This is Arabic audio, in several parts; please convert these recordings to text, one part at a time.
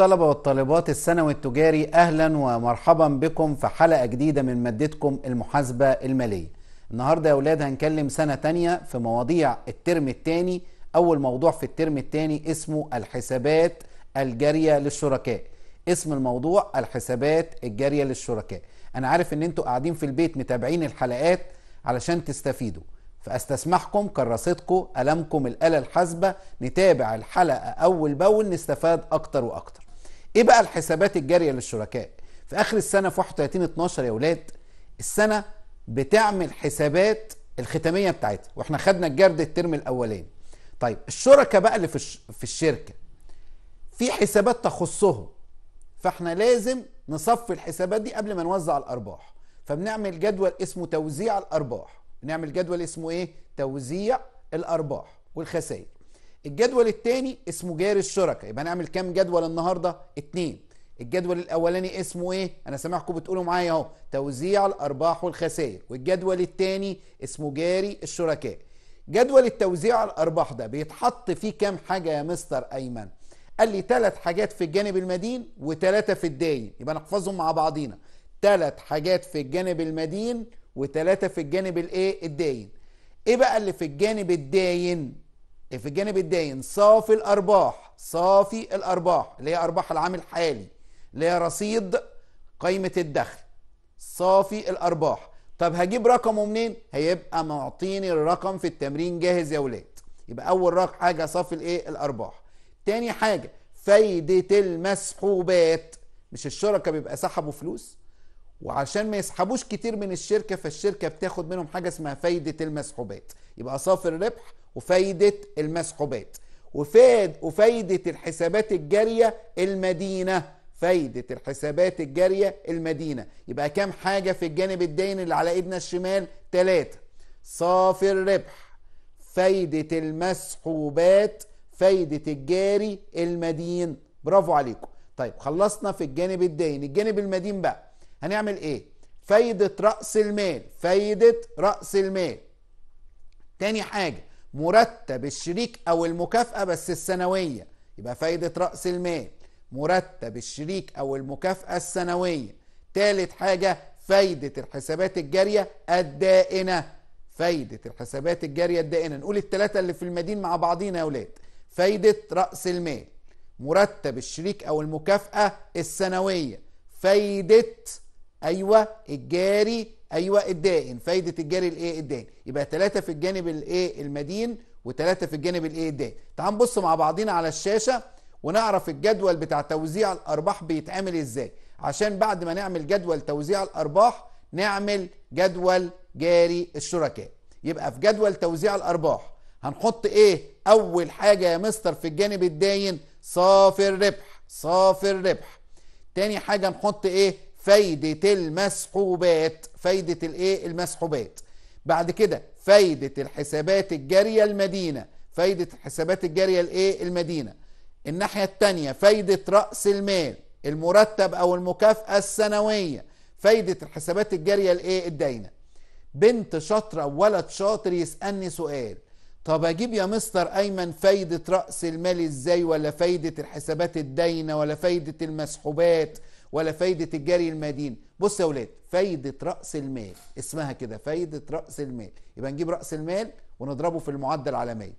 الطلبة والطالبات الثانوي التجاري أهلا ومرحبا بكم في حلقة جديدة من مادتكم المحاسبة المالية النهاردة يا أولاد هنكلم سنة تانية في مواضيع الترم التاني أول موضوع في الترم التاني اسمه الحسابات الجارية للشركاء اسم الموضوع الحسابات الجارية للشركاء أنا عارف إن أنتوا قاعدين في البيت متابعين الحلقات علشان تستفيدوا فاستسمحكم كراستكم ألمكم الآلة الحاسبة نتابع الحلقة أول بأول نستفاد أكتر وأكتر ايه بقى الحسابات الجاريه للشركاء في اخر السنه في 31 12 يا ولاد السنه بتعمل حسابات الختاميه بتاعتها واحنا خدنا الجرد الترم الاولاني طيب الشركاء بقى اللي في في الشركه في حسابات تخصهم فاحنا لازم نصفي الحسابات دي قبل ما نوزع الارباح فبنعمل جدول اسمه توزيع الارباح بنعمل جدول اسمه ايه توزيع الارباح والخسائر الجدول الثاني اسمه جاري الشركاء يبقى هنعمل كام جدول النهارده اتنين الجدول الاولاني اسمه ايه انا سامعكم بتقولوا معايا اهو توزيع الارباح والخسائر والجدول الثاني اسمه جاري الشركاء جدول التوزيع الارباح ده بيتحط فيه كام حاجه يا مستر ايمن قال لي ثلاث حاجات في الجانب المدين وثلاثه في الداين يبقى نحفظهم مع بعضينا ثلاث حاجات في الجانب المدين وثلاثه في الجانب الايه الداين ايه بقى اللي في الجانب الداين في الجانب الداين صافي الارباح صافي الارباح اللي هي ارباح العام الحالي اللي هي رصيد قائمه الدخل صافي الارباح طب هجيب رقمه منين هيبقى معطيني الرقم في التمرين جاهز يا ولاد يبقى اول رقم حاجه صافي الايه الارباح تاني حاجه فايده المسحوبات مش الشركه بيبقى سحبوا فلوس وعشان ما يسحبوش كتير من الشركه فالشركه بتاخد منهم حاجه اسمها فايده المسحوبات يبقى صافي الربح وفايدة المسحوبات وفاد وفايدة الحسابات الجارية المدينة فايدة الحسابات الجارية المدينة يبقى كام حاجة في الجانب الدين اللي على ايدنا الشمال ثلاثة صافي الربح فايدة المسحوبات فايدة الجاري المدين برافو عليكم طيب خلصنا في الجانب الدين الجانب المدين بقى هنعمل ايه فايدة رأس المال فايدة رأس المال تاني حاجة مرتب الشريك او المكافاه بس السنويه يبقى فايده راس المال مرتب الشريك او المكافاه السنويه ثالث حاجه فايده الحسابات الجاريه الدائنه فايده الحسابات الجاريه الدائنه نقول الثلاثه اللي في المدين مع بعضينا يا اولاد فايده راس المال مرتب الشريك او المكافاه السنويه فايده ايوه الجاري ايوه الدائن فايده الجاري الايه الدائن يبقى ثلاثه في الجانب الايه المدين وثلاثه في الجانب الايه الدائن تعال نبص مع بعضينا على الشاشه ونعرف الجدول بتاع توزيع الارباح بيتعمل ازاي عشان بعد ما نعمل جدول توزيع الارباح نعمل جدول جاري الشركاء يبقى في جدول توزيع الارباح هنحط ايه اول حاجه يا مستر في الجانب الداين صافي الربح صافي الربح تاني حاجه نحط ايه فايدة المسحوبات فايدة الايه المسحوبات بعد كده فايدة الحسابات الجارية المدينة فايدة الحسابات الجارية الايه المدينة الناحية التانية فايدة رأس المال المرتب او المكافأة السنوية فايدة الحسابات الجارية الايه الداينة بنت شاطرة وولد شاطر يسألني سؤال طب اجيب يا مستر ايمن فايدة رأس المال ازاي ولا فايدة الحسابات الداينة ولا فايدة المسحوبات ولا فايدة الجاري المدين بص يا ولاد فايدة رأس المال اسمها كده فايدة رأس المال يبقى نجيب رأس المال ونضربه في المعدل على 100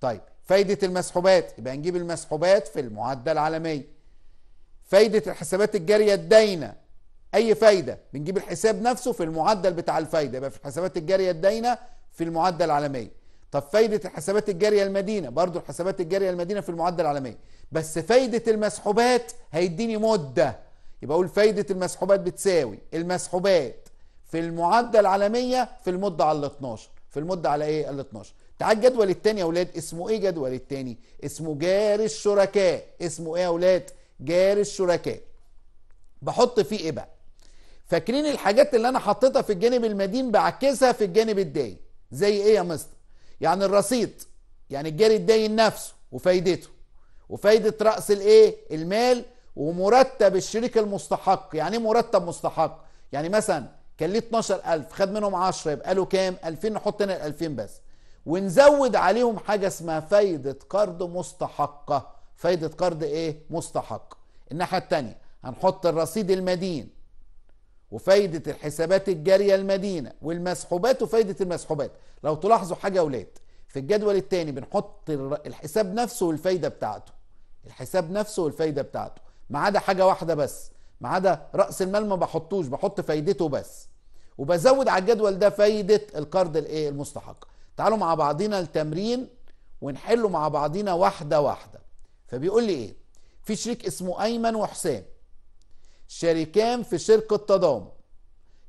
طيب فايدة المسحوبات يبقى نجيب المسحوبات في المعدل على 100 فايدة الحسابات الجارية الداينة أي فايدة بنجيب الحساب نفسه في المعدل بتاع الفايدة يبقى في الحسابات الجارية الداينة في المعدل على 100 طب فايدة الحسابات الجارية المدينة برضو الحسابات الجارية المدينة في المعدل العالمية بس فايدة المسحوبات هيديني مدة يبقى أقول فايدة المسحوبات بتساوي المسحوبات في المعدل العالمية في المدة على ال 12 في المدة على إيه ال 12 تعال الجدول التاني يا أولاد اسمه إيه جدول التاني اسمه جاري الشركاء اسمه إيه يا أولاد جاري الشركاء بحط فيه إيه بقى فاكرين الحاجات اللي أنا حطيتها في الجانب المدين بعكسها في الجانب الدائم زي إيه يا مستر يعني الرصيد يعني الجاري الدين نفسه وفايدته وفايدة رأس الايه المال ومرتب الشريك المستحق يعني إيه مرتب مستحق يعني مثلا كان ليه 12000 خد منهم 10 يبقى له كام 2000 نحط هنا ال 2000 بس ونزود عليهم حاجة اسمها فايدة قرض مستحقة فايدة قرض ايه مستحق الناحية التانية هنحط الرصيد المدين وفايدة الحسابات الجارية المدينة والمسحوبات وفايدة المسحوبات لو تلاحظوا حاجه يا اولاد في الجدول الثاني بنحط الحساب نفسه والفايده بتاعته الحساب نفسه والفايده بتاعته ما عدا حاجه واحده بس ما عدا راس المال ما بحطوش بحط فايدته بس وبزود على الجدول ده فايده القرض الايه المستحق تعالوا مع بعضينا التمرين ونحله مع بعضينا واحده واحده فبيقول لي ايه في شريك اسمه ايمن وحسام شريكان في شركه تضامن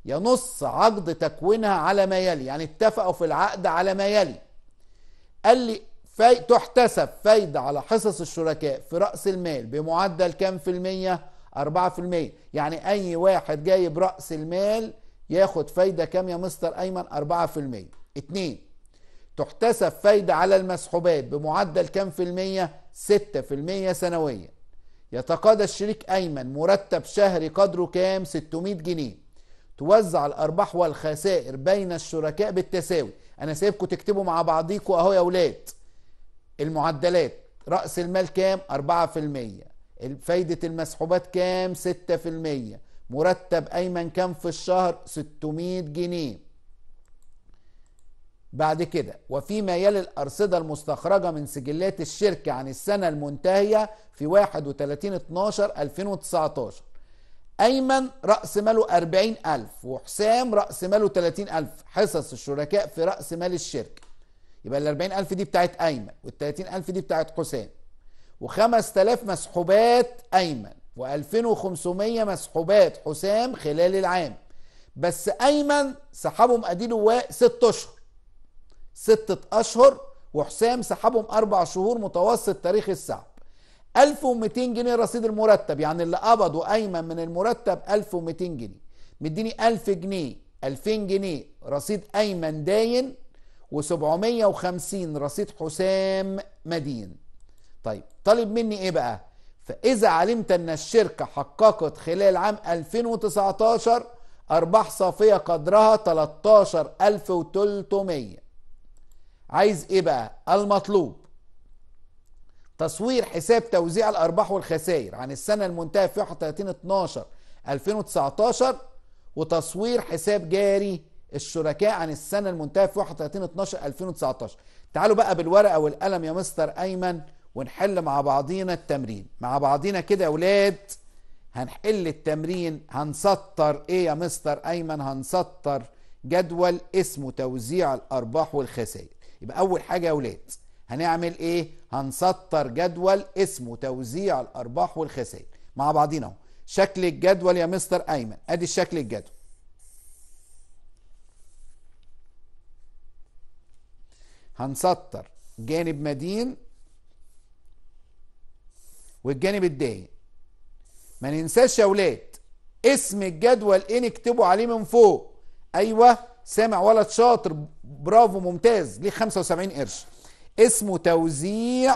ينص عقد تكوينها على ما يلي يعني اتفقوا في العقد على ما يلي قال لي في تحتسب فايدة على حصص الشركاء في رأس المال بمعدل كام في المية؟ أربعة في المية يعني أي واحد جايب رأس المال ياخد فايدة كام يا مستر أيمن؟ أربعة في المية اتنين تحتسب فايدة على المسحوبات بمعدل كام في المية؟ ستة في المية سنويا يتقاضى الشريك أيمن مرتب شهري قدره كام؟ 600 جنيه توزع الارباح والخسائر بين الشركاء بالتساوي انا سايبكم تكتبوا مع بعضيكم اهو يا اولاد المعدلات راس المال كام 4% فايده المسحوبات كام 6% مرتب ايمن كام في الشهر 600 جنيه بعد كده وفيما يلي الأرصدة المستخرجة من سجلات الشركة عن السنة المنتهية في 31/12/2019 أيمن رأس ماله أربعين ألف وحسام رأس ماله تلاتين ألف حصص الشركاء في رأس مال الشركة يبقى الأربعين ألف دي بتاعت أيمن والتلاتين ألف دي بتاعت حسام وخمس تلاف مسحوبات أيمن وألفين وخمسمية مسحوبات حسام خلال العام بس أيمن سحبهم أديله ست أشهر ستة أشهر وحسام سحبهم أربع شهور متوسط تاريخ السحب 1200 جنيه رصيد المرتب يعني اللي قبضه ايمن من المرتب 1200 جنيه مديني 1000 جنيه 2000 جنيه رصيد ايمن داين و750 رصيد حسام مدين طيب طالب مني ايه بقى فاذا علمت ان الشركه حققت خلال عام 2019 ارباح صافيه قدرها 13300 عايز ايه بقى المطلوب تصوير حساب توزيع الارباح والخسائر عن السنه المنتهيه في 31 12 2019 وتصوير حساب جاري الشركاء عن السنه المنتهيه في 31 12 2019 تعالوا بقى بالورقه والقلم يا مستر ايمن ونحل مع بعضينا التمرين مع بعضينا كده يا اولاد هنحل التمرين هنسطر ايه يا مستر ايمن هنسطر جدول اسمه توزيع الارباح والخسائر يبقى اول حاجه يا اولاد هنعمل ايه هنسطر جدول اسمه توزيع الارباح والخسائر مع بعضينا اهو شكل الجدول يا مستر ايمن ادي الشكل الجدول هنسطر جانب مدين والجانب الداين ما ننساش يا ولاد اسم الجدول ايه نكتبه عليه من فوق ايوه سامع ولد شاطر برافو ممتاز ليه 75 قرش اسمه توزيع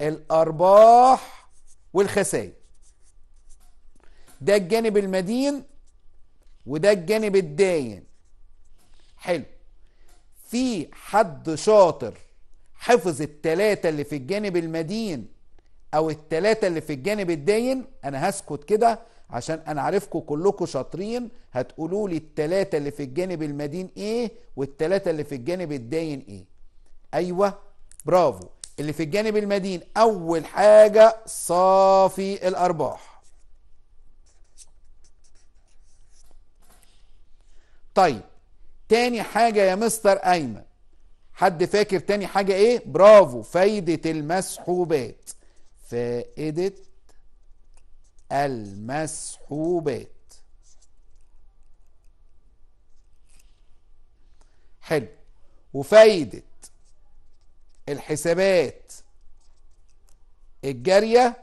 الارباح والخسائر ده الجانب المدين وده الجانب الداين حلو في حد شاطر حفظ التلاتة اللي في الجانب المدين او التلاتة اللي في الجانب الداين انا هسكت كده عشان انا عارفكم كلكم شاطرين هتقولوا لي التلاتة اللي في الجانب المدين ايه والتلاتة اللي في الجانب الداين ايه ايوه برافو اللي في الجانب المدين اول حاجة صافي الارباح طيب تاني حاجة يا مستر ايمن حد فاكر تاني حاجة ايه برافو فايدة المسحوبات فائدة المسحوبات حلو وفايدة الحسابات الجارية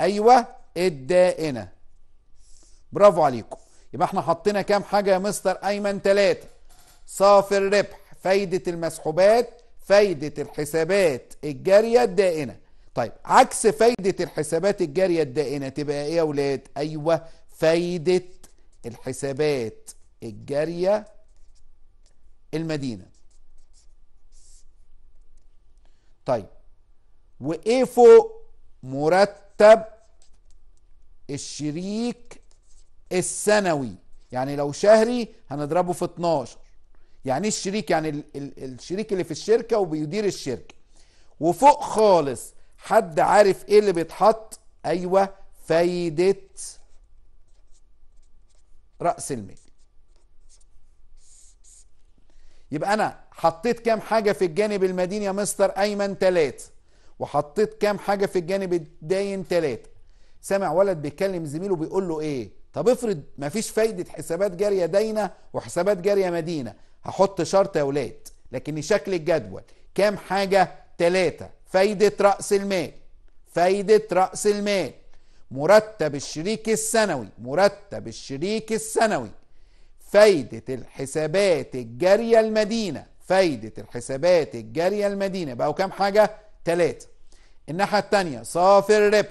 أيوة الدائنة برافو عليكم يبقى احنا حطينا كام حاجة يا مستر أيمن ثلاثة صافي الربح فايدة المسحوبات فايدة الحسابات الجارية الدائنة طيب عكس فايدة الحسابات الجارية الدائنة تبقى ايه يا ولاد ايوه فايدة الحسابات الجارية المدينة طيب وايه فوق مرتب الشريك السنوي يعني لو شهري هنضربه في 12 يعني إيه الشريك يعني الشريك اللي في الشركة وبيدير الشركة وفوق خالص حد عارف ايه اللي بيتحط ايوه فايده راس المال يبقى انا حطيت كام حاجه في الجانب المدين يا مستر ايمن ثلاثه وحطيت كام حاجه في الجانب الداين ثلاثه سامع ولد بيتكلم زميله بيقول له ايه طب افرض مفيش فايده حسابات جاريه داينه وحسابات جاريه مدينه هحط شرط يا ولاد لكن شكل الجدول كام حاجه ثلاثه فايدة رأس المال فايدة رأس المال مرتب الشريك السنوي مرتب الشريك السنوي فايدة الحسابات الجارية المدينة فايدة الحسابات الجارية المدينة بقوا كام حاجة؟ ثلاثة الناحية التانية صافي الربح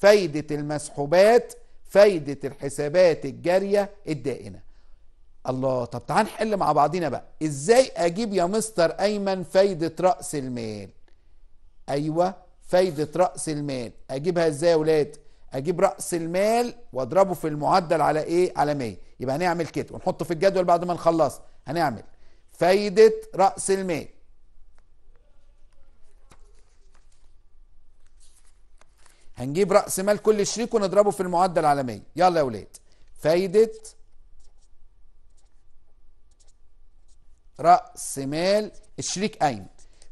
فايدة المسحوبات فايدة الحسابات الجارية الدائنة الله طب تعال نحل مع بعضينا بقى ازاي اجيب يا مستر ايمن فايدة رأس المال ايوه فايده راس المال اجيبها ازاي يا ولاد اجيب راس المال واضربه في المعدل على ايه على 100 يبقى هنعمل كده ونحطه في الجدول بعد ما نخلص هنعمل فايده راس المال هنجيب راس مال كل شريك ونضربه في المعدل على 100 يلا يا ولاد فايده راس مال الشريك ايمن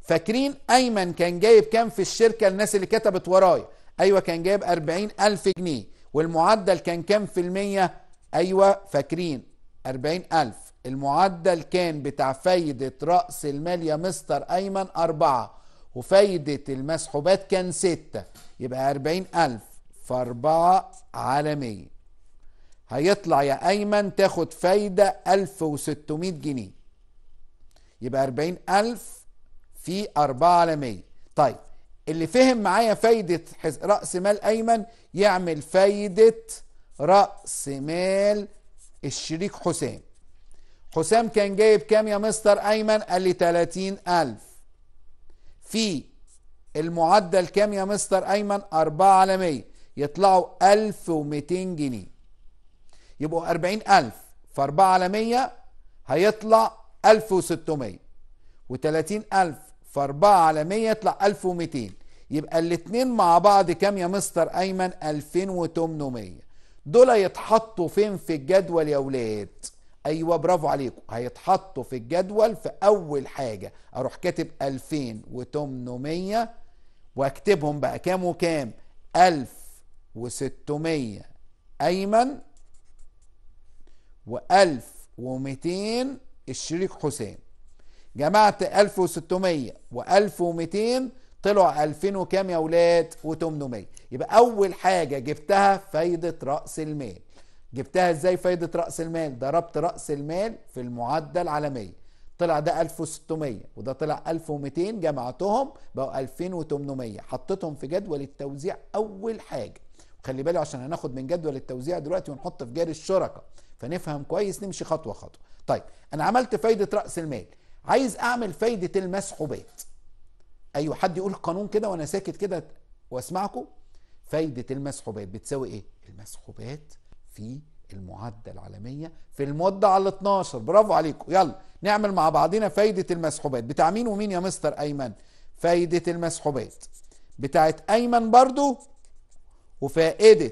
فاكرين ايمن كان جايب كام في الشركه الناس اللي كتبت ورايا ايوه كان جايب اربعين الف جنيه والمعدل كان كام في المية ايوه فاكرين اربعين الف المعدل كان بتاع فايدة رأس المال يا مستر أيمن أربعة وفايدة المسحوبات كان ستة يبقى أربعين ألف فأربعة على مية هيطلع يا أيمن تاخد فايدة ألف وستمائة جنيه يبقى أربعين ألف في أربعة عالمية طيب اللي فهم معايا فايدة رأس مال أيمن يعمل فايدة رأس مال الشريك حسام حسام كان جايب كام يا مستر أيمن قال لي 30000 في المعدل كام يا مستر أيمن 4 على 100 يطلعوا 1200 جنيه يبقوا 40000 في 4 على 100 هيطلع 1600 و30000 4 على 100 يطلع 1200 يبقى الاثنين مع بعض كام يا مستر أيمن 2800 دول يتحطوا فين في الجدول يا ولاد ايوه برافو عليكم هيتحطوا في الجدول في اول حاجه اروح كاتب 2800 واكتبهم بقى كام وكام 1600 ايمن و1200 الشريك حسام جمعت 1600 و1200 طلعوا 2000 وكام يا اولاد و800 يبقى اول حاجه جبتها فايده راس المال جبتها ازاي فايده راس المال ضربت راس المال في المعدل على 100 طلع ده 1600 وده طلع 1200 جمعتهم بقوا 2800 حطيتهم في جدول التوزيع اول حاجه خلي بالي عشان هناخد من جدول التوزيع دلوقتي ونحط في جاري الشركه فنفهم كويس نمشي خطوه خطوه طيب انا عملت فايده راس المال عايز اعمل فايده المسحوبات ايوه حد يقول قانون كده وانا ساكت كده واسمعكم فايده المسحوبات بتساوي ايه المسحوبات في المعدة العالمية في المدة على 12 برافو عليكم يلا نعمل مع بعضنا فايدة المسحوبات بتاع مين ومين يا مستر أيمن فايدة المسحوبات بتاعت أيمن برضو وفائدة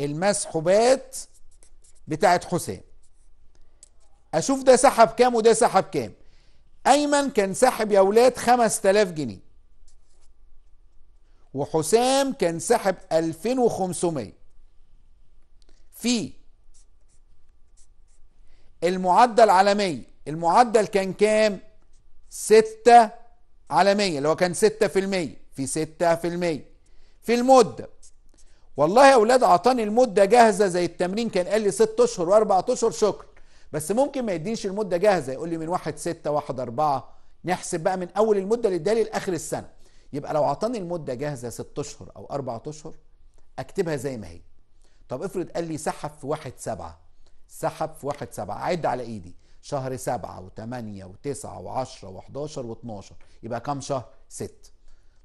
المسحوبات بتاعت حسام اشوف ده سحب كام وده سحب كام ايمن كان سحب يا ولاد 5000 جنيه وحسام كان سحب 2500 في المعدل على 100 المعدل كان كام 6 على 100 اللي هو كان 6% في 6% في, في المده والله يا اولاد اعطاني المده جاهزه زي التمرين كان قال لي 6 اشهر و4 اشهر شكرا بس ممكن ما يدينيش المده جاهزه يقول لي من 1 6 1 4 نحسب بقى من اول المده اللي ادالي لاخر السنه يبقى لو اعطاني المده جاهزه 6 اشهر او 4 اشهر اكتبها زي ما هي طب افرض قال لي سحب في 1 7 سحب في 1 7 عد على ايدي شهر 7 و8 و9 و10 و11 و12 يبقى كام شهر 6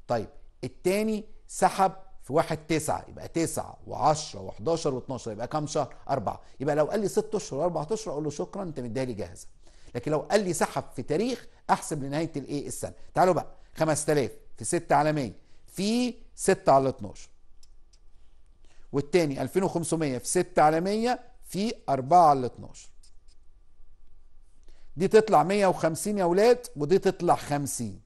طيب الثاني سحب في واحد تسعة يبقى تسعة وعشرة و11 و12 يبقى كام شهر؟ أربعة يبقى لو قال لي ست أشهر وأربعة أشهر أقول له شكرا أنت مديها لي جاهزة لكن لو قال لي سحب في تاريخ أحسب لنهاية الإيه السنة تعالوا بقى 5000 في 6 على 100 في 6 على 12 والتاني 2500 في 6 على 100 في 4 على 12 دي تطلع 150 يا ولاد ودي تطلع 50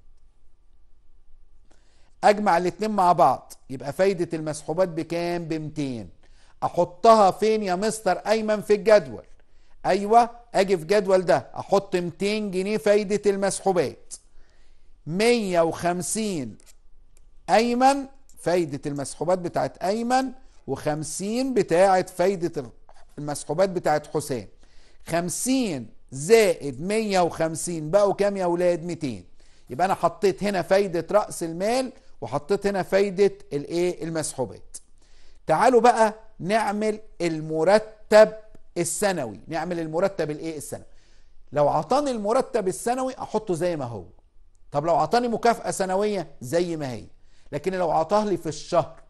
اجمع الاتنين مع بعض يبقى فايدة المسحوبات بكام ب 200 احطها فين يا مستر ايمن في الجدول ايوه اجي في جدول ده احط 200 جنيه فايدة المسحوبات 150 ايمن فايدة المسحوبات بتاعت ايمن و50 بتاعت فايدة المسحوبات بتاعت حسام 50 زائد 150 بقوا كام يا اولاد 200 يبقى انا حطيت هنا فايدة رأس المال وحطيت هنا فايدة الايه المسحوبات تعالوا بقى نعمل المرتب السنوي نعمل المرتب الايه السنوي لو عطاني المرتب السنوي احطه زي ما هو طب لو عطاني مكافأة سنوية زي ما هي لكن لو عطاه لي في الشهر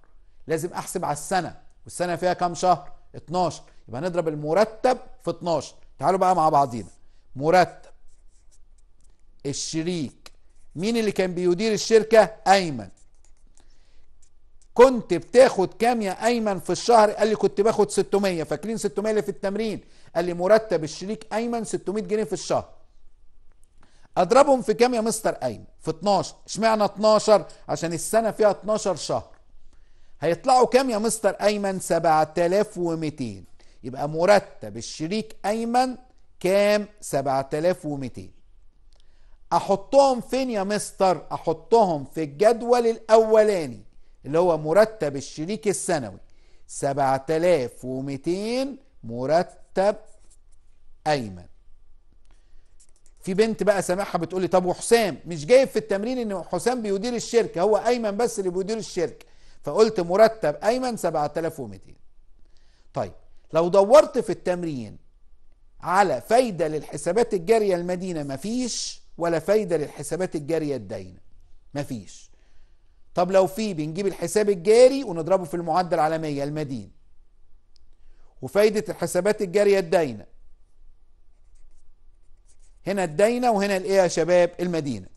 لازم احسب على السنة والسنة فيها كام شهر 12 يبقى نضرب المرتب في 12 تعالوا بقى مع بعضينا مرتب الشريك مين اللي كان بيدير الشركة أيمن كنت بتاخد كام يا ايمن في الشهر قال لي كنت باخد 600 فاكرين 600 اللي في التمرين قال لي مرتب الشريك ايمن 600 جنيه في الشهر اضربهم في كام يا مستر ايمن في 12 اشمعنى 12 عشان السنه فيها 12 شهر هيطلعوا كام يا مستر ايمن 7200 يبقى مرتب الشريك ايمن كام 7200 احطهم فين يا مستر احطهم في الجدول الاولاني اللي هو مرتب الشريك السنوي 7200 مرتب أيمن في بنت بقى سامعها بتقول لي طب وحسام مش جايب في التمرين ان حسام بيدير الشركه هو ايمن بس اللي بيدير الشركه فقلت مرتب ايمن 7200 طيب لو دورت في التمرين على فايده للحسابات الجاريه المدينه مفيش ولا فايده للحسابات الجاريه الداينه مفيش طب لو في بنجيب الحساب الجاري ونضربه في المعدل العالمية المدين وفايدة الحسابات الجارية الداينة هنا الداينة وهنا الايه يا شباب المدينة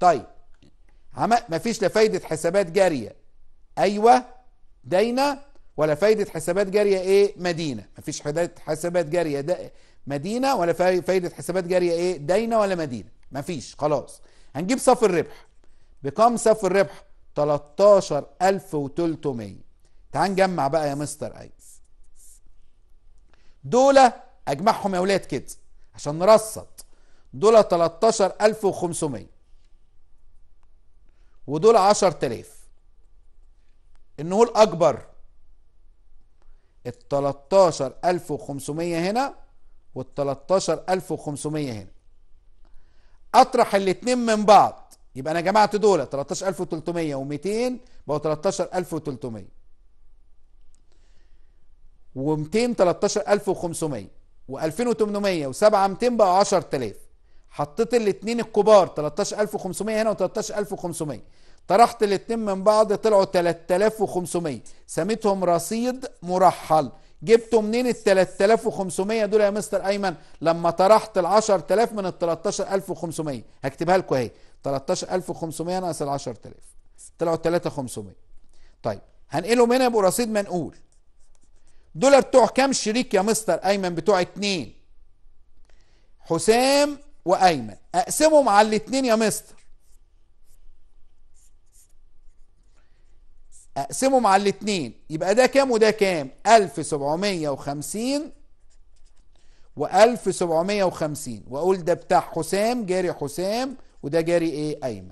طيب مفيش لا فايدة حسابات جارية أيوة داينة ولا فايدة حسابات جارية إيه مدينة مفيش حسابات جارية دا مدينة ولا فايدة حسابات جارية إيه داينة ولا مدينة مفيش خلاص هنجيب صف الربح بكم صفر الربح 13300 تعال نجمع بقى يا مستر ايس دول اجمعهم يا ولاد كده عشان نرصد دول 13500 ودول 10000 النقول اكبر ال 13500 هنا وال 13500 هنا اطرح الاتنين من بعض يبقى انا جمعت دول 13300 و200 بقوا 13300 و200 13500 و2800 و700 بقوا 10000 حطيت الاثنين الكبار 13500 هنا و13500 طرحت الاثنين من بعض طلعوا 3500 سميتهم رصيد مرحل جبتوا منين ال 3500 دول يا مستر ايمن لما طرحت ال 10000 من ال 13500 هكتبها لكم اهي 13500 ناقص ال 10000 طلعوا 3500 طيب هنقلهم هنا يبقوا رصيد منقول دول بتوع كام شريك يا مستر ايمن بتوع اتنين حسام وايمن اقسمهم على الاتنين يا مستر اقسمهم على الاتنين يبقى ده كام وده كام 1750 و 1750 واقول ده بتاع حسام جاري حسام وده جاري ايه ايمن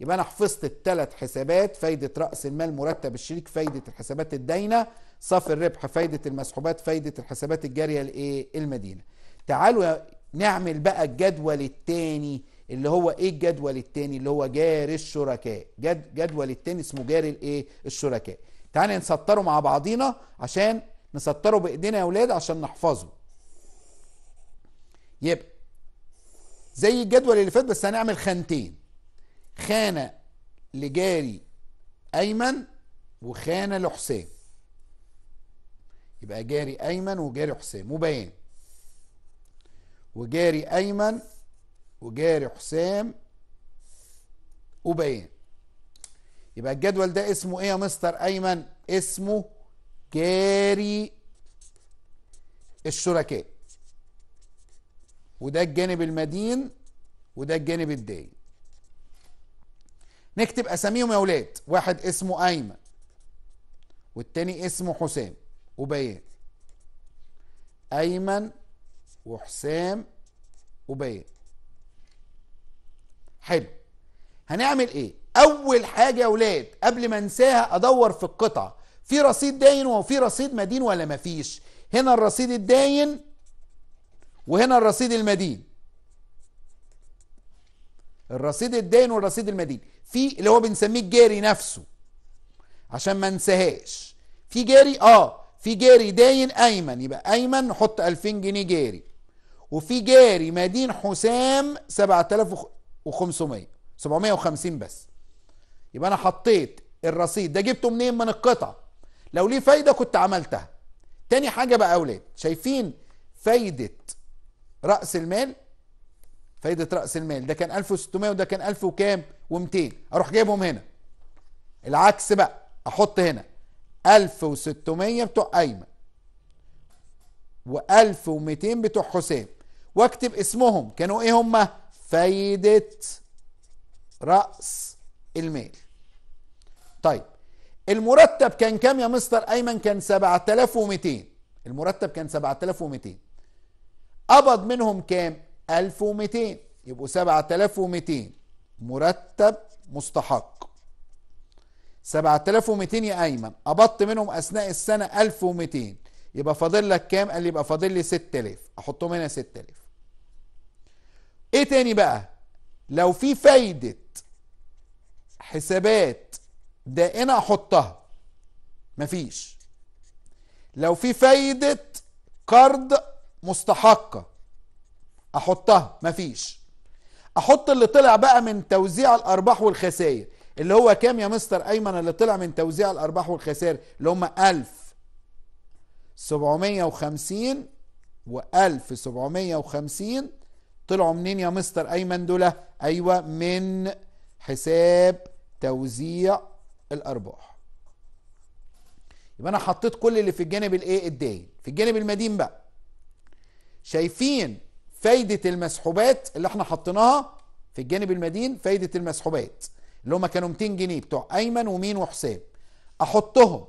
يبقى انا حفظت الثلاث حسابات فايده راس المال مرتب الشريك فايده الحسابات الداينه صافي الربح فايده المسحوبات فايده الحسابات الجاريه الايه المدينه تعالوا نعمل بقى الجدول الثاني اللي هو ايه الجدول الثاني اللي هو جاري الشركاء جد جدول الثاني اسمه جاري الايه الشركاء تعالى نسطره مع بعضينا عشان نسطره بايدينا يا اولاد عشان نحفظه يبقى زي الجدول اللي فات بس هنعمل خانتين خانة لجاري أيمن وخانة لحسام يبقى جاري أيمن وجاري حسام وبيان وجاري أيمن وجاري حسام وبيان يبقى الجدول ده اسمه ايه يا مستر ايمن اسمه جاري الشركاء وده الجانب المدين وده الجانب الداين نكتب اساميهم يا ولاد واحد اسمه ايمن والتاني اسمه حسام وبيان ايمن وحسام وبيان حلو هنعمل ايه اول حاجه يا ولاد قبل ما انساها ادور في القطعه في رصيد داين وفي رصيد مدين ولا مفيش هنا الرصيد الداين وهنا الرصيد المدين الرصيد الدين والرصيد المدين في اللي هو بنسميه الجاري نفسه عشان ما انساهاش في جاري اه في جاري داين ايمن يبقى ايمن نحط 2000 جنيه جاري وفي جاري مدين حسام 7500 750 بس يبقى انا حطيت الرصيد ده جبته منين من القطعه لو ليه فايده كنت عملتها تاني حاجه بقى اولاد شايفين فايده راس المال فايده راس المال ده كان 1600 وده كان 1000 وكام و200 اروح جايبهم هنا العكس بقى احط هنا 1600 بتوع ايمن و1200 بتوع حسام واكتب اسمهم كانوا ايه هما فايده راس المال طيب المرتب كان كام يا مستر ايمن كان 7200 المرتب كان 7200 قبض منهم كام 1200 يبقوا 7200 مرتب مستحق 7200 يا ايمن قبضت منهم اثناء السنه 1200 يبقى فاضل لك كام قال لي يبقى فاضل لي 6000 احطهم هنا 6000 ايه تاني بقى لو في فايده حسابات دائنه احطها مفيش لو في فايده قرض مستحقه احطها مفيش احط اللي طلع بقى من توزيع الارباح والخسائر اللي هو كام يا مستر ايمن اللي طلع من توزيع الارباح والخسائر اللي هم 1750 و 1750 طلعوا منين يا مستر ايمن دول ايوه من حساب توزيع الارباح يبقى انا حطيت كل اللي في الجانب الايه الداين في الجانب المدين بقى شايفين فايدة المسحوبات اللي احنا حطيناها في الجانب المدين فايدة المسحوبات اللي هما كانوا 200 جنيه بتوع ايمن ومين وحسام احطهم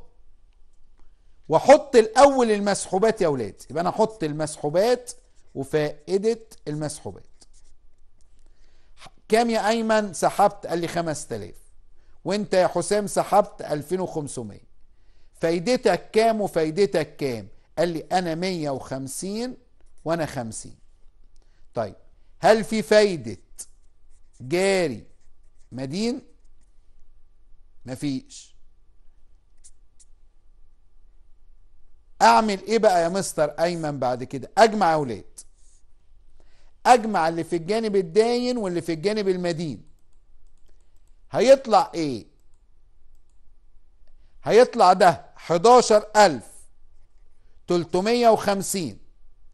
واحط الاول المسحوبات يا اولاد يبقى انا احط المسحوبات وفائدة المسحوبات كام يا ايمن سحبت قال لي 5000 وانت يا حسام سحبت 2500 فايدتك كام وفايدتك كام قال لي انا 150 وانا خمسين طيب هل في فايدة جاري مدين مفيش اعمل ايه بقى يا مستر ايمن بعد كده اجمع اولاد اجمع اللي في الجانب الداين واللي في الجانب المدين هيطلع ايه هيطلع ده 11350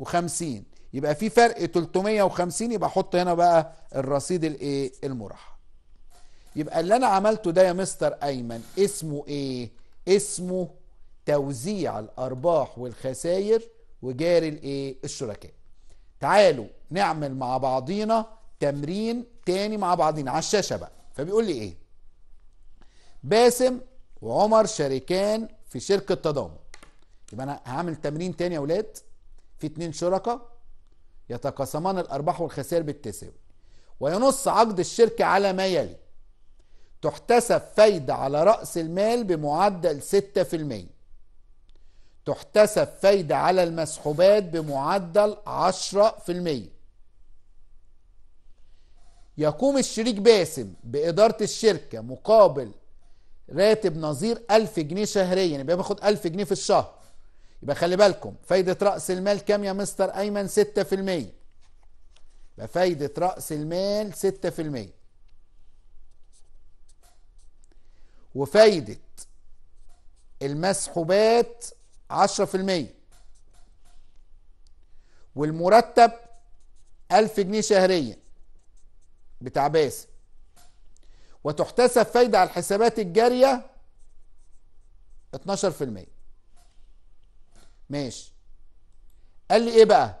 وخمسين يبقى في فرق 350 يبقى احط هنا بقى الرصيد الايه المرحل يبقى اللي انا عملته ده يا مستر ايمن اسمه ايه اسمه توزيع الارباح والخسائر وجاري الايه الشركاء تعالوا نعمل مع بعضينا تمرين تاني مع بعضينا على الشاشه بقى فبيقول لي ايه باسم وعمر شريكان في شركه تضامن يبقى انا هعمل تمرين تاني يا اولاد في اتنين شركاء يتقاسمان الأرباح والخسائر بالتساوي وينص عقد الشركة على ما يلي تحتسب فايدة على رأس المال بمعدل ستة في المية تحتسب فايدة على المسحوبات بمعدل عشرة في المية يقوم الشريك باسم بإدارة الشركة مقابل راتب نظير ألف جنيه شهريا يعني باخد ألف جنيه في الشهر يبقى خلي بالكم فايدة رأس المال كام يا مستر أيمن 6% يبقى فايدة رأس المال 6% وفايدة المسحوبات 10% والمرتب 1000 جنيه شهريا بتاع باسم وتحتسب فايدة على الحسابات الجارية 12% ماشي قال لي ايه بقى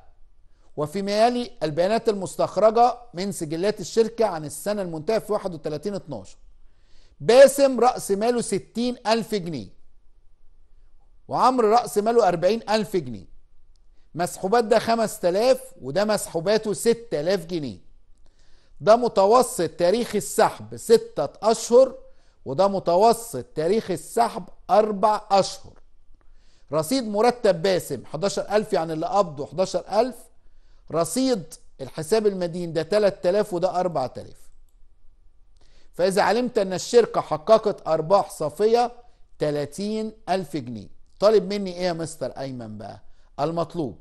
وفيما يلي البيانات المستخرجة من سجلات الشركة عن السنة المنتهية في 31 12 باسم رأس ماله 60 ألف جنيه وعمر رأس ماله 40 ألف جنيه مسحوبات ده 5000 وده مسحوباته 6000 جنيه ده متوسط تاريخ السحب 6 أشهر وده متوسط تاريخ السحب 4 أشهر رصيد مرتب باسم 11000 يعني اللي قبضه 11000 رصيد الحساب المدين ده 3000 وده 4000 فإذا علمت أن الشركة حققت أرباح صافية 30000 جنيه طالب مني إيه يا مستر أيمن بقى المطلوب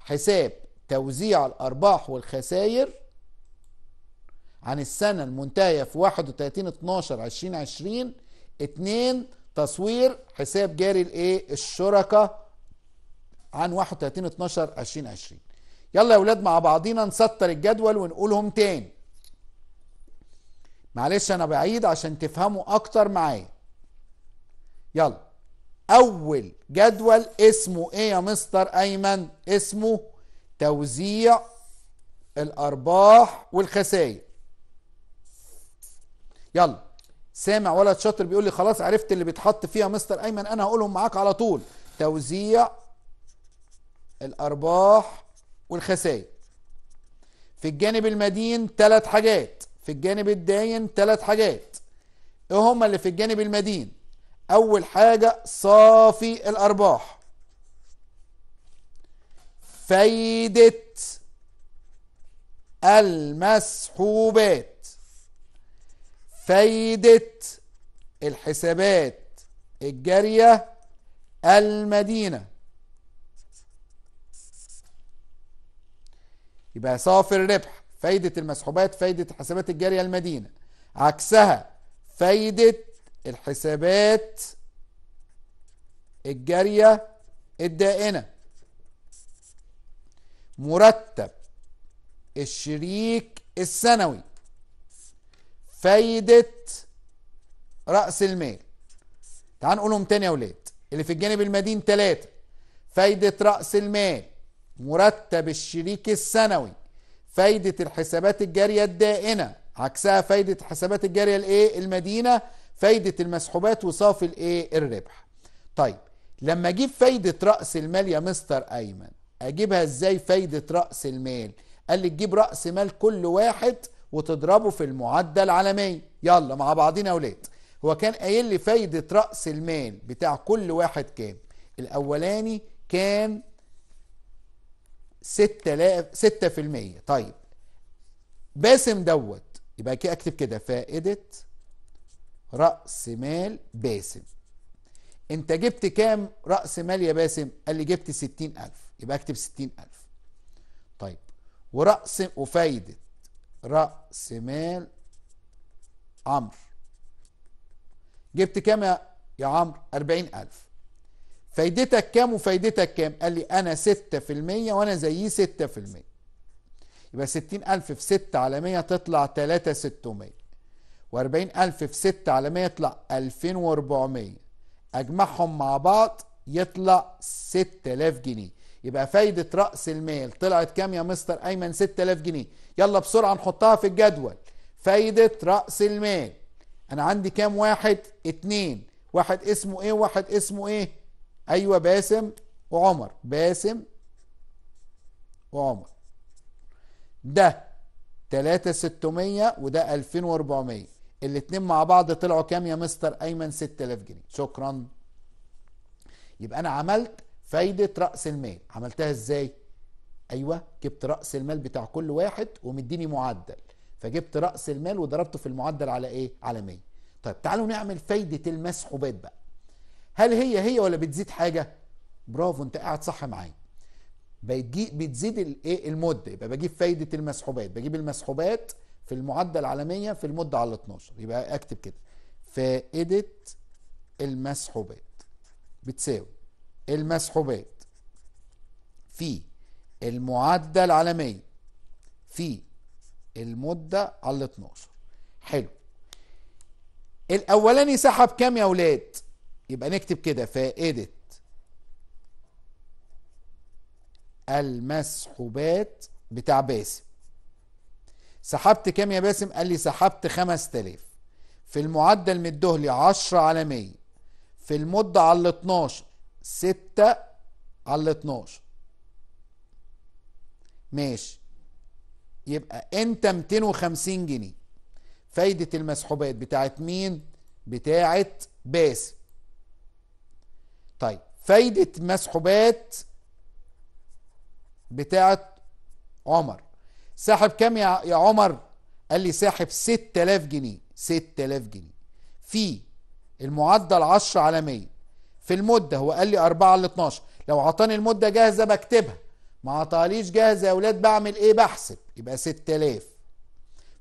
حساب توزيع الأرباح والخسائر عن السنة المنتهية في 31 12 2020 2 تصوير حساب جاري الايه الشركة عن 31 12 2020 يلا يا ولاد مع بعضينا نسطر الجدول ونقولهم تاني معلش انا بعيد عشان تفهموا اكتر معايا يلا اول جدول اسمه ايه يا مستر ايمن اسمه توزيع الارباح والخسائر يلا سامع ولد شاطر بيقول لي خلاص عرفت اللي بيتحط فيها مستر ايمن انا هقولهم معاك على طول توزيع الارباح والخسائر في الجانب المدين ثلاث حاجات في الجانب الداين ثلاث حاجات ايه هما اللي في الجانب المدين اول حاجه صافي الارباح فايده المسحوبات فايدة الحسابات الجارية المدينة يبقى صافي الربح فايدة المسحوبات فايدة الحسابات الجارية المدينة عكسها فايدة الحسابات الجارية الدائنة مرتب الشريك السنوي فايده راس المال تعال نقولهم تاني يا ولاد اللي في الجانب المدين تلاتة فايدة رأس المال مرتب الشريك السنوي فايدة الحسابات الجارية الدائنة عكسها فايدة الحسابات الجارية الايه المدينة فايدة المسحوبات وصافي الايه الربح طيب لما اجيب فايدة رأس المال يا مستر ايمن اجيبها ازاي فايدة رأس المال قال لي تجيب رأس مال كل واحد وتضربه في المعدل على 100 يلا مع بعضينا يا ولاد هو كان قايل لي فايدة رأس المال بتاع كل واحد كام الأولاني كان 6000 6% طيب باسم دوت يبقى كده اكتب كده فائدة رأس مال باسم انت جبت كام رأس مال يا باسم قال لي جبت 60000 يبقى اكتب 60000 طيب ورأس وفايدة رأس مال عمرو جبت كام يا عمرو أربعين ألف فايدتك كام وفايدتك كام قال لي أنا ستة في المية وأنا زيه ستة في المية يبقى ستين ألف في ستة على مية تطلع تلاتة ستمية وأربعين ألف في ستة على مية يطلع ألفين وأربعمية أجمعهم مع بعض يطلع ستة آلاف جنيه يبقى فايدة رأس المال طلعت كام يا مستر أيمن ستة آلاف جنيه يلا بسرعة نحطها في الجدول فايدة رأس المال أنا عندي كام واحد اتنين واحد اسمه إيه واحد اسمه إيه أيوة باسم وعمر باسم وعمر ده تلاتة ستمية وده ألفين وأربعمية الاتنين مع بعض طلعوا كام يا مستر أيمن ستة آلاف جنيه شكرا يبقى أنا عملت فايدة رأس المال عملتها إزاي ايوه جبت راس المال بتاع كل واحد ومديني معدل فجبت راس المال وضربته في المعدل على ايه على 100 طيب تعالوا نعمل فايده المسحوبات بقى هل هي هي ولا بتزيد حاجه برافو انت قاعد صح معايا بتزيد الايه المده يبقى بجيب فايده المسحوبات بجيب المسحوبات في المعدل على 100 في المده على 12 يبقى اكتب كده فائده المسحوبات بتساوي المسحوبات في المعدل على 100 في المدة على 12 حلو الاولاني سحب كام يا اولاد يبقى نكتب كده فائدة المسحوبات بتاع باسم سحبت كام يا باسم قال لي سحبت 5000 في المعدل مدهلي 10 على 100 في المدة على 12 6 على 12 ماشي يبقى انت 250 جنيه فايدة المسحوبات بتاعت مين بتاعت باسم طيب فايدة مسحوبات بتاعت عمر ساحب كام يا عمر قال لي ساحب 6000 جنيه 6000 جنيه في المعدل 10 على 100 في المده هو قال لي 4 ل 12 لو عطاني المده جاهزه بكتبها ما عطاليش جاهز يا اولاد بعمل ايه بحسب يبقى 6000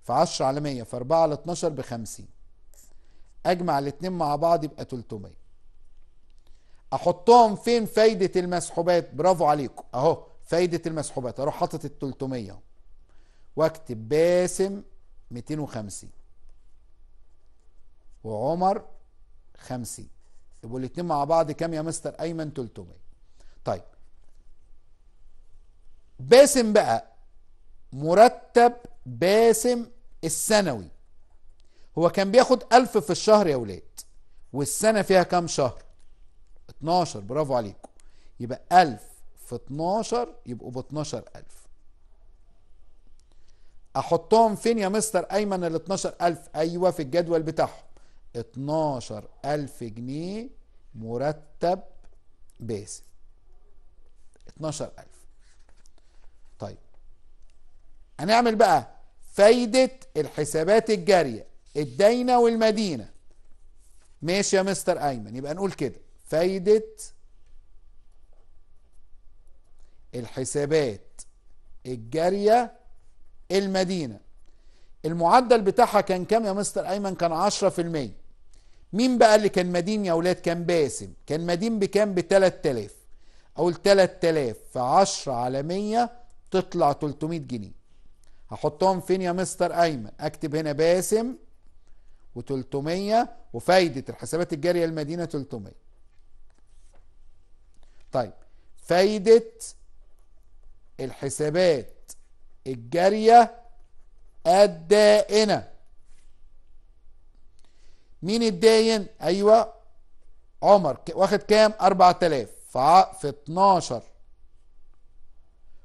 في 10 على 100 في 4 على 12 ب 50 اجمع الاثنين مع بعض يبقى 300 احطهم فين فايده المسحوبات برافو عليكم اهو فايده المسحوبات اروح حاطط ال 300 واكتب باسم 250 وعمر 50 يبقوا الاثنين مع بعض كام يا مستر ايمن 300 طيب باسم بقى مرتب باسم السنوي هو كان بياخد ألف في الشهر يا ولاد والسنة فيها كام شهر 12 برافو عليكم يبقى 1000 في 12 يبقوا ب 12000 احطهم فين يا مستر ايمن ال 12000 ايوه في الجدول بتاعهم 12000 جنيه مرتب باسم 12000 هنعمل بقى فايدة الحسابات الجارية الداينة والمدينة ماشي يا مستر أيمن يبقى نقول كده فايدة الحسابات الجارية المدينة المعدل بتاعها كان كام يا مستر أيمن كان عشرة في المية مين بقى اللي كان مدين يا ولاد كان باسم كان مدين بكام بتلات تلاف أقول تلات تلاف في عشرة على مية تطلع تلتمية جنيه هحطهم فين يا مستر ايمن اكتب هنا باسم و300 وفايدة الحسابات الجارية المدينة 300 طيب فايدة الحسابات الجارية الدائنة مين الداين ايوه عمر واخد كام 4000 في 12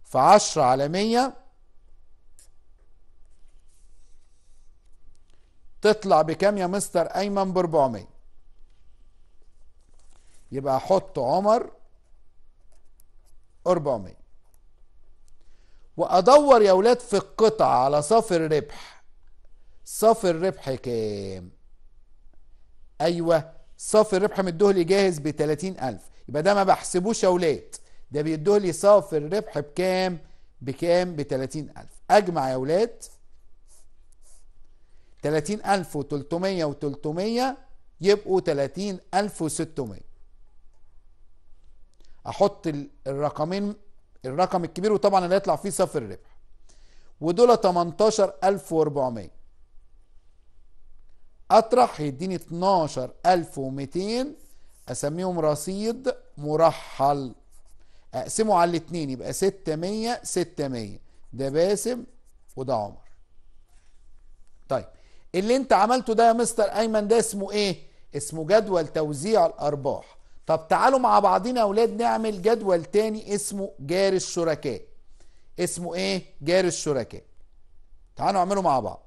في 10 على 100 تطلع بكام يا مستر ايمن ب 400 يبقى احط عمر 400 وادور يا ولاد في القطعه على صافي الربح صافي الربح كام ايوه صافي الربح مديه لي جاهز ب 30000 يبقى ده ما بحسبوش يا ولاد ده بيدوه لي صافي الربح بكام بكام ب 30000 اجمع يا ولاد 30300 و300 يبقوا 30600 احط الرقمين الرقم الكبير وطبعا اللي هيطلع فيه صفر الربح ودول 18400 اطرح يديني 12200 اسميهم رصيد مرحل اقسمه على الاتنين يبقى 600 600 ده باسم وده عمر طيب اللي انت عملته ده يا مستر ايمن ده اسمه ايه اسمه جدول توزيع الارباح طب تعالوا مع بعضنا يا اولاد نعمل جدول تاني اسمه جار الشركاء اسمه ايه جار الشركاء تعالوا اعملوا مع بعض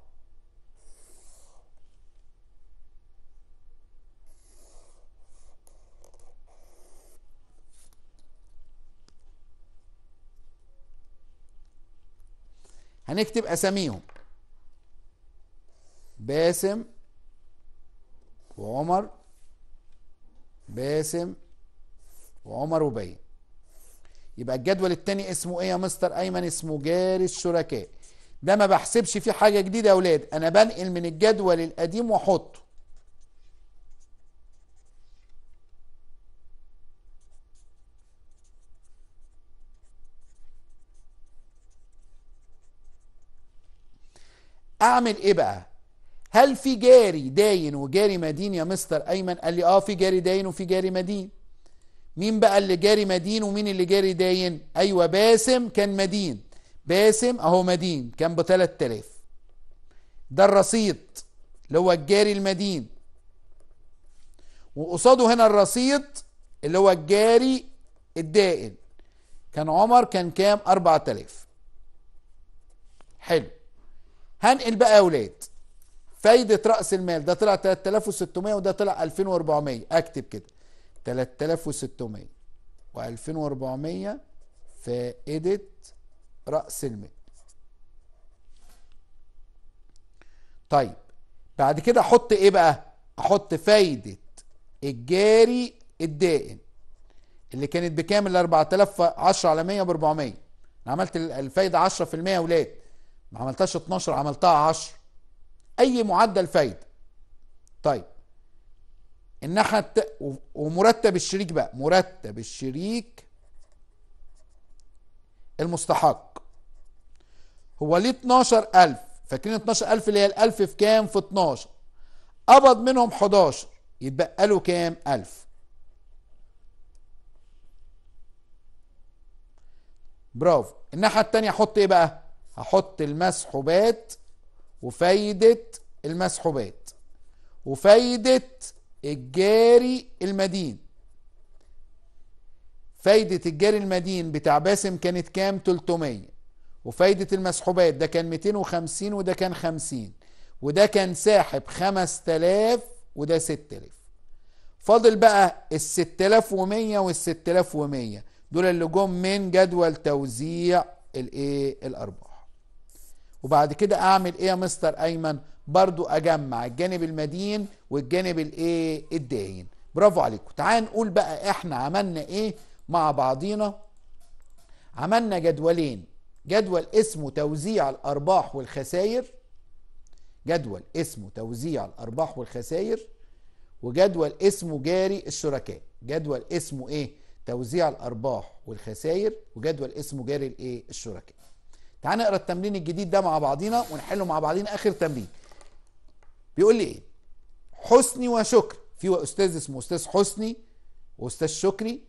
هنكتب اساميهم باسم وعمر باسم وعمر وبي يبقى الجدول التاني اسمه ايه يا مستر ايمن اسمه جاري الشركاء ده ما بحسبش فيه حاجه جديده يا اولاد انا بنقل من الجدول القديم واحطه اعمل ايه بقى هل في جاري داين وجاري مدين يا مستر ايمن قال لي اه في جاري داين وفي جاري مدين مين بقى اللي جاري مدين ومين اللي جاري داين ايوه باسم كان مدين باسم اهو مدين كان ب 3000 ده الرصيد اللي هو الجاري المدين وقصاده هنا الرصيد اللي هو الجاري الدائن كان عمر كان كام 4000 حلو هنقل بقى يا اولاد فايده راس المال ده طلع 3600 وده طلع 2400 اكتب كده 3600 و2400 فائده راس المال طيب بعد كده احط ايه بقى احط فايده الجاري الدائم اللي كانت بكام ال 4000 10 على 100 ب 400 انا عملت الفايده 10% يا ولاد ما عملتهاش 12 عملتها 10 اي معدل فايده طيب الناحيه ومرتب الشريك بقى مرتب الشريك المستحق هو ليه 12000 فاكرين 12000 اللي هي ال1000 في كام في 12 قبض منهم 11 يتبقى له كام 1000 برافو الناحيه الثانيه احط ايه بقى هحط المسحوبات وفايدة المسحوبات وفايدة الجاري المدين فايدة الجاري المدين بتاع باسم كانت كام 300 وفايدة المسحوبات ده كان 250 وده كان 50 وده كان ساحب 5000 وده 6000 فاضل بقى ال 6100 وال 6100 دول اللي جم من جدول توزيع الايه الارباح وبعد كده اعمل ايه يا مستر ايمن برضو اجمع الجانب المدين والجانب الايه الداين برافو عليكم تعال نقول بقى احنا عملنا ايه مع بعضينا عملنا جدولين جدول اسمه توزيع الارباح والخسائر جدول اسمه توزيع الارباح والخسائر وجدول اسمه جاري الشركاء جدول اسمه ايه توزيع الارباح والخسائر وجدول اسمه جاري الايه الشركاء تعال نقرا التمرين الجديد ده مع بعضينا ونحله مع بعضينا اخر تمرين بيقول لي ايه حسني وشكر في استاذ اسمه استاذ حسني واستاذ شكري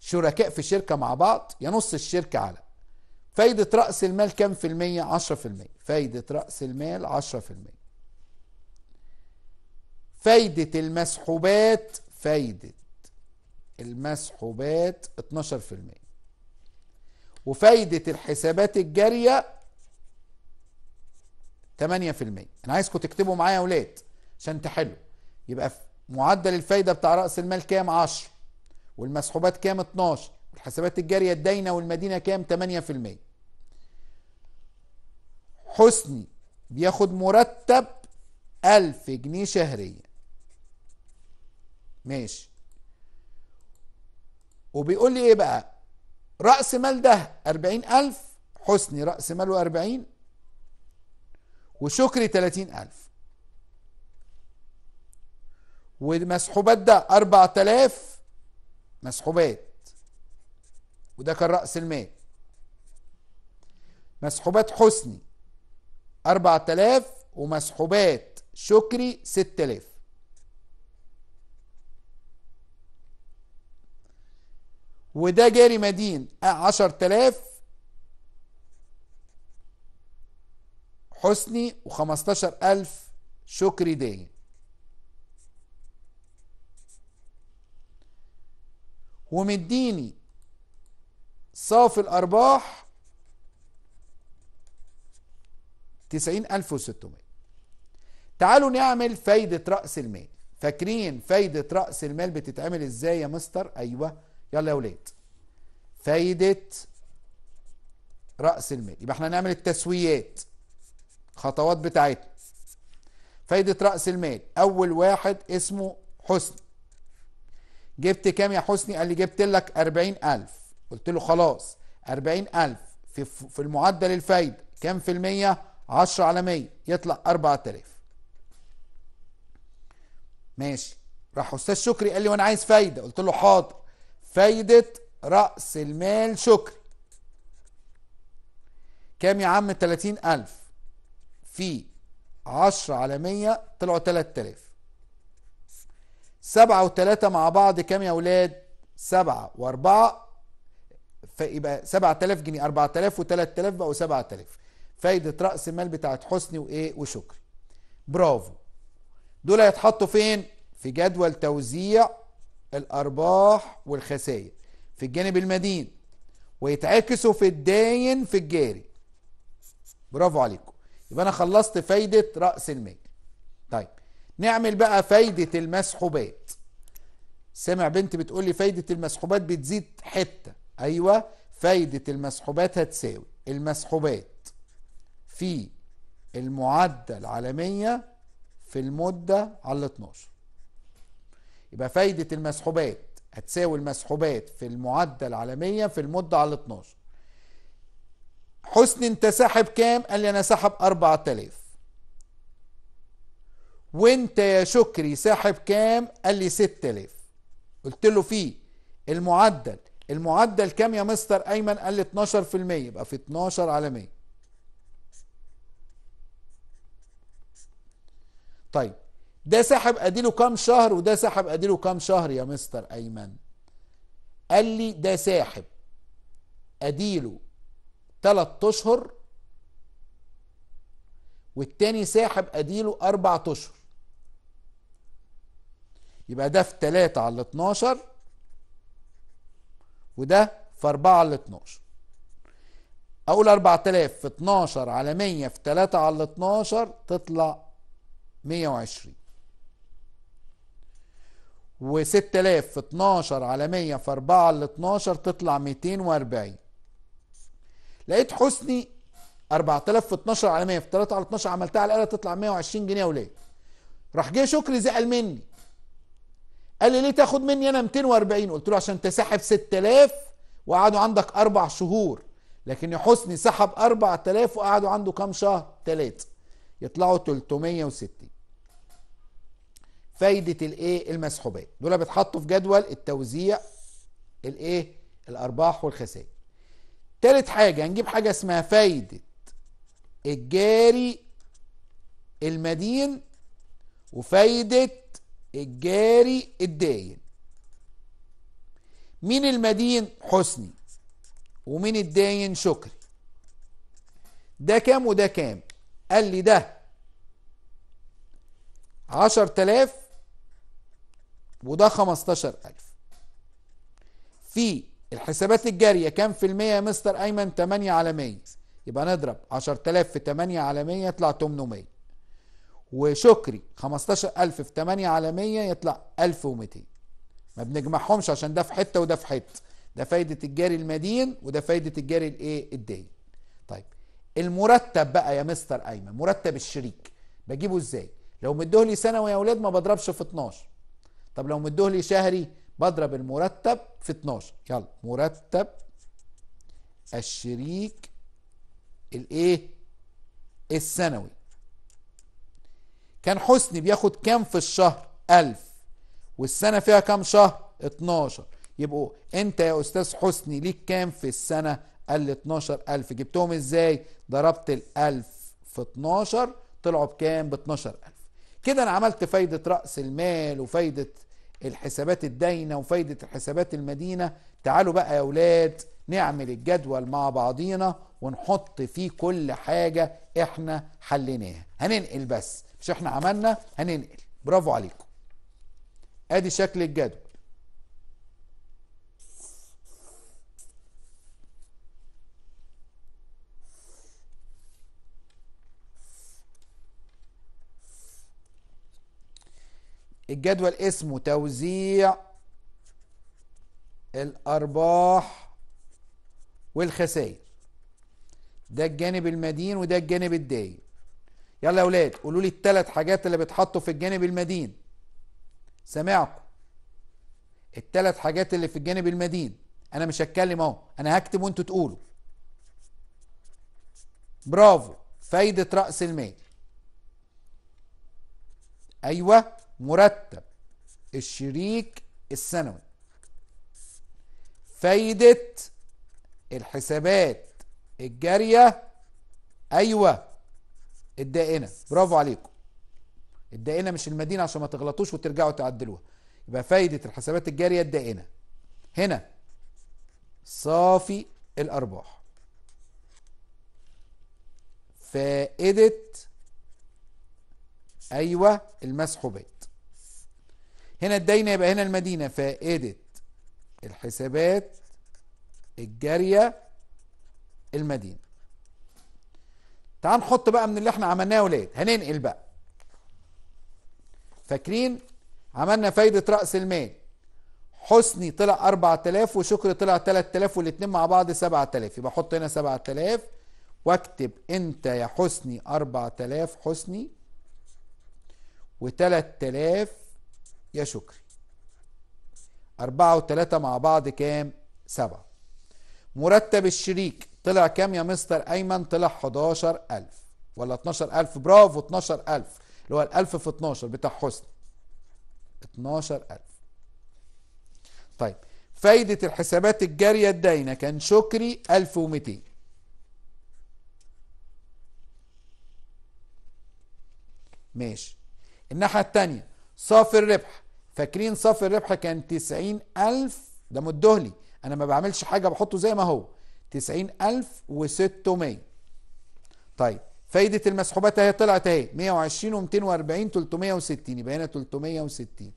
شركاء في شركه مع بعض ينص الشركه على فايده راس المال كام في الميه 10 فايده راس المال 10 فايده المسحوبات فايده المسحوبات 12 في وفايدة الحسابات الجارية 8% أنا عايزكم تكتبوا معايا يا ولاد عشان تحلوا يبقى معدل الفايدة بتاع رأس المال كام 10 والمسحوبات كام 12 والحسابات الجارية الداينة والمدينة كام 8% حسني بياخد مرتب 1000 جنيه شهريا ماشي وبيقول لي ايه بقى رأس مال ده أربعين ألف حسني رأس ماله أربعين وشكري تلاتين ألف والمسحوبات ده أربعة آلاف مسحوبات وده كان رأس المال مسحوبات حسني أربعة آلاف ومسحوبات شكري ستة آلاف وده جاري مدين 10000 آه، حسني و15000 شكري داين ومديني صافي الأرباح وستمائة تعالوا نعمل فايدة رأس المال فاكرين فايدة رأس المال بتتعمل ازاي يا مستر ايوه يلا يا ولاد فايدة رأس المال يبقى احنا هنعمل التسويات خطوات بتاعتنا فايدة رأس المال أول واحد اسمه حسني جبت كام يا حسني قال لي جبت لك 40000 قلت له خلاص 40000 في, في المعدل الفايدة كام في المية 10 على 100 يطلع 4000 ماشي راح أستاذ شكري قال لي وأنا عايز فايدة قلت له حاضر فايدة رأس المال شكري كام يا عم 30000 في 10 على 100 طلعوا 3000 سبعة وتلاتة مع بعض كام يا ولاد سبعة واربعة فيبقى سبعة تلاف جنيه اربعة تلاف وتلات تلاف بقوا سبعة تلاف فايدة رأس المال بتاعت حسني وايه وشكري برافو دول هيتحطوا فين في جدول توزيع الأرباح والخسائر في الجانب المدين ويتعكسوا في الداين في الجاري برافو عليكم يبقى أنا خلصت فايدة رأس المال طيب نعمل بقى فايدة المسحوبات سامع بنت بتقول لي فايدة المسحوبات بتزيد حتة أيوة فايدة المسحوبات هتساوي المسحوبات في المعدل على 100 في المدة على 12 يبقى فايدة المسحوبات هتساوي المسحوبات في المعدل العالمية في المدة على 12 حسني انت ساحب كام قال لي انا ساحب 4000 وانت يا شكري ساحب كام قال لي 6000 قلت له في المعدل المعدل كام يا مستر ايمن قال لي 12% يبقى في 12 على 100 طيب ده سحب اديله كام شهر وده سحب اديله كام شهر يا مستر ايمن قال لي ده ساحب اديله 3 اشهر والتاني ساحب اديله اربع اشهر يبقى ده في 3 على 12 وده في 4 على 12 اقول 4000 في 12 على 100 في 3 على 12 تطلع 120 و6000 في 12 على 100 في 4 ل 12 تطلع 240 لقيت حسني 4000 في 12 على 100 في 3 على 12 عملتها على الاله تطلع 120 جنيه وليه راح جه شكري زعل مني قال لي ليه تاخد مني انا 240 قلت له عشان تسحب 6000 وقعدوا عندك اربع شهور لكن حسني سحب 4000 وقعدوا عنده كام شهر ثلاثه يطلعوا 360 فايده الايه المسحوبات دول بيتحطوا في جدول التوزيع الايه الارباح والخسائر تالت حاجه هنجيب حاجه اسمها فايده الجاري المدين وفايده الجاري الداين مين المدين حسني ومين الداين شكري ده كام وده كام قال لي ده عشر تلاف وده 15000 في الحسابات الجارية كام في المية يا مستر أيمن 8 على 100 يبقى نضرب 10000 في 8 على 100 يطلع 800 وشكري 15000 في 8 على 100 يطلع 1200 ما بنجمعهمش عشان ده في حتة وده في حتة ده فايدة الجاري المدين وده فايدة الجاري الايه الدين طيب المرتب بقى يا مستر أيمن مرتب الشريك بجيبه ازاي لو مدوه لي سنوي يا اولاد ما بضربش في 12 طب لو مدوه لي شهري بضرب المرتب في 12 يلا مرتب الشريك الايه السنوي كان حسني بياخد كام في الشهر 1000 والسنه فيها كام شهر 12 يبقوا انت يا استاذ حسني ليك كام في السنه قال لي 12000 جبتهم ازاي ضربت ال1000 في 12 طلعوا بكام ب 12000 كده انا عملت فايده راس المال وفايده الحسابات الداينه وفايده الحسابات المدينه تعالوا بقى يا اولاد نعمل الجدول مع بعضينا ونحط فيه كل حاجه احنا حليناها هننقل بس مش احنا عملنا هننقل برافو عليكم ادي شكل الجدول الجدول اسمه توزيع الأرباح والخسائر ده الجانب المدين وده الجانب الداين يلا يا اولاد قولوا لي الثلاث حاجات اللي بتحطوا في الجانب المدين سامعكم الثلاث حاجات اللي في الجانب المدين انا مش هتكلم اهو انا هكتب وانتوا تقولوا برافو فايده راس المال ايوه مرتب الشريك السنوي فايدة الحسابات الجارية أيوة الدائنة برافو عليكم الدائنة مش المدينة عشان ما تغلطوش وترجعوا تعدلوها يبقى فايدة الحسابات الجارية الدائنة هنا صافي الأرباح فائدة أيوة المسحوبات هنا الدينة يبقى هنا المدينة فائدة الحسابات الجارية المدينة تعال نحط بقى من اللي احنا عملناه يا ولاد هننقل بقى فاكرين عملنا فايدة رأس المال حسني طلع 4000 وشكر طلع 3000 والاتنين مع بعض 7000 يبقى احط هنا 7000 واكتب انت يا حسني 4000 حسني و3000 يا شكري أربعة وتلاتة مع بعض كام سبعة مرتب الشريك طلع كام يا مستر أيمن طلع 11 ألف ولا 12 ألف برافو 12 ألف اللي هو الألف في 12 بتاع حسني ألف طيب فايدة الحسابات الجارية الداينة كان شكري 1200 ماشي الناحية التانية صافي الربح فاكرين صافي الربح كان 90000 ده مدهلي انا ما بعملش حاجه بحطه زي ما هو 90600 طيب فايده المسحوبات اهي طلعت اهي 120 و240 360 يبقى هنا 360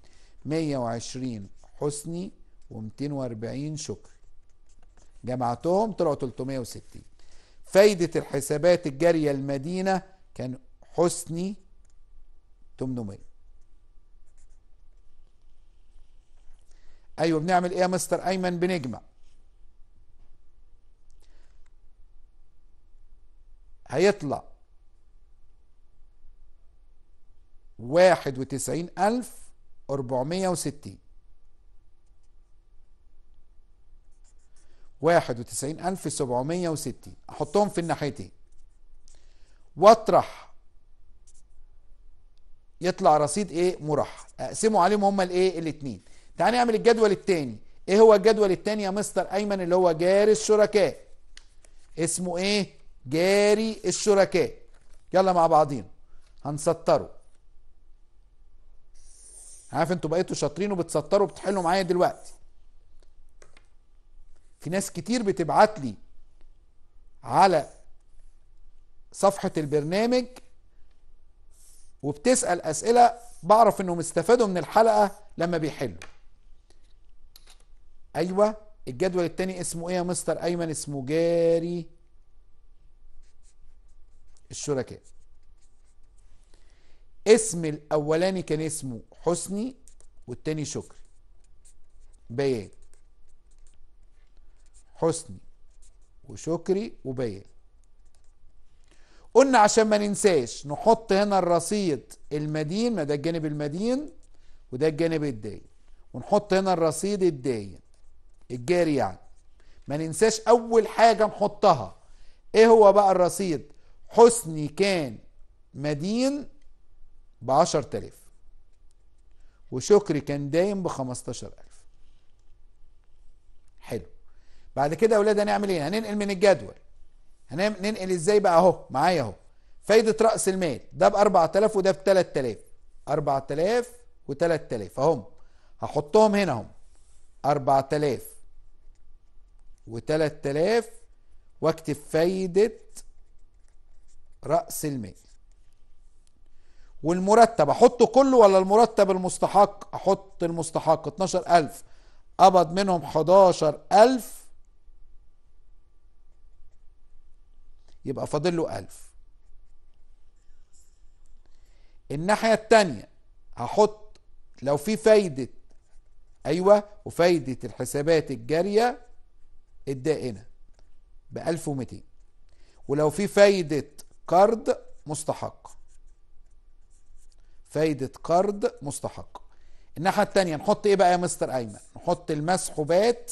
120 حسني و240 شكري جمعتهم طلعوا 360 فايده الحسابات الجاريه المدينه كان حسني 800 ايوه بنعمل ايه يا مستر ايمن بنجمع هيطلع واحد وتسعين ألف أربعمية وستين واحد وتسعين ألف سبعمية وستين أحطهم في الناحيتين وأطرح يطلع رصيد إيه مرح أقسمه عليهم هما الإيه الاتنين تعال نعمل الجدول الثاني ايه هو الجدول الثاني يا مستر ايمن اللي هو جاري الشركاء اسمه ايه جاري الشركاء يلا مع بعضينا هنسطره عارف انتوا بقيتوا شاطرين وبتسطروا بتحلوا معايا دلوقتي في ناس كتير بتبعت لي على صفحة البرنامج وبتسأل أسئلة بعرف إنهم استفادوا من الحلقة لما بيحلوا ايوه الجدول الثاني اسمه ايه يا مستر ايمن اسمه جاري الشركاء اسم الاولاني كان اسمه حسني والتاني شكري بيان حسني وشكري وبيان قلنا عشان ما ننساش نحط هنا الرصيد المدين ما ده الجانب المدين وده الجانب الداين ونحط هنا الرصيد الداين الجاري يعني ما ننساش اول حاجة نحطها ايه هو بقى الرصيد حسني كان مدين بعشر تلاف وشكري كان دايم بخمستاشر الف حلو بعد كده يا ولاد هنعمل ايه هننقل من الجدول هننقل ازاي بقى اهو معايا اهو فايدة رأس المال ده باربعة 4000 وده تلاف 3000 4000 و 3000 اهم هحطهم هنا اهم 4000 و 3000 واكتب فايدة رأس المال والمرتب احطه كله ولا المرتب المستحق احط المستحق 12000 قبض منهم 11000 يبقى فاضل له 1000 الناحية التانية هحط لو في فايدة ايوه وفايدة الحسابات الجارية الدائنه ب 1200 ولو في فايده قرض مستحق فايده قرض مستحق الناحيه الثانيه نحط ايه بقى يا مستر ايمن نحط المسحوبات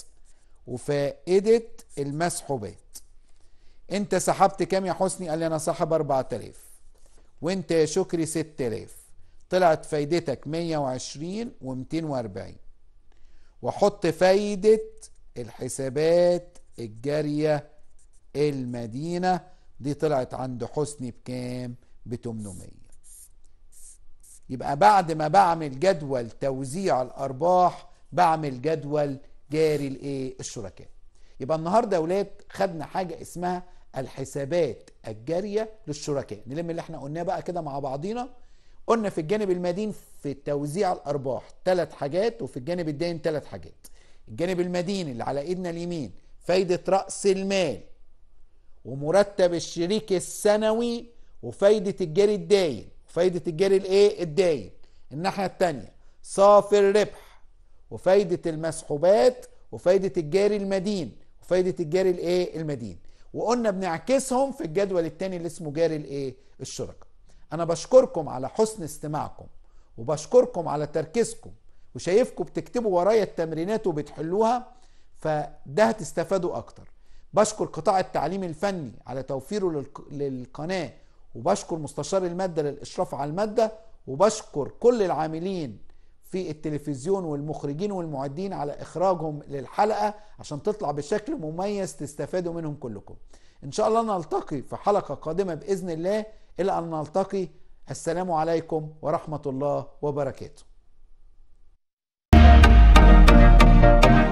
وفائده المسحوبات انت سحبت كام يا حسني قال لي انا سحب 4000 وانت يا شكري 6000 طلعت فايدتك 120 و240 وحط فايده الحسابات الجارية المدينة دي طلعت عند حسني بكام ب 800 يبقى بعد ما بعمل جدول توزيع الأرباح بعمل جدول جاري الايه الشركاء يبقى النهارده يا ولاد خدنا حاجه اسمها الحسابات الجاريه للشركاء نلم اللي احنا قلناه بقى كده مع بعضينا قلنا في الجانب المدين في توزيع الارباح ثلاث حاجات وفي الجانب الدين ثلاث حاجات الجانب المديني اللي على ايدنا اليمين فايدة رأس المال ومرتب الشريك السنوي وفايدة الجاري الداين وفايدة الجاري الايه الداين الناحية التانية صافي الربح وفايدة المسحوبات وفايدة الجاري المدين وفايدة الجاري الايه المدين وقلنا بنعكسهم في الجدول التاني اللي اسمه جاري الايه الشركة انا بشكركم على حسن استماعكم وبشكركم على تركيزكم وشايفكم بتكتبوا ورايا التمرينات وبتحلوها فده هتستفادوا اكتر بشكر قطاع التعليم الفني على توفيره للقناه وبشكر مستشار الماده للاشراف على الماده وبشكر كل العاملين في التلفزيون والمخرجين والمعدين على اخراجهم للحلقه عشان تطلع بشكل مميز تستفادوا منهم كلكم ان شاء الله نلتقي في حلقه قادمه باذن الله الى ان نلتقي السلام عليكم ورحمه الله وبركاته Thank you.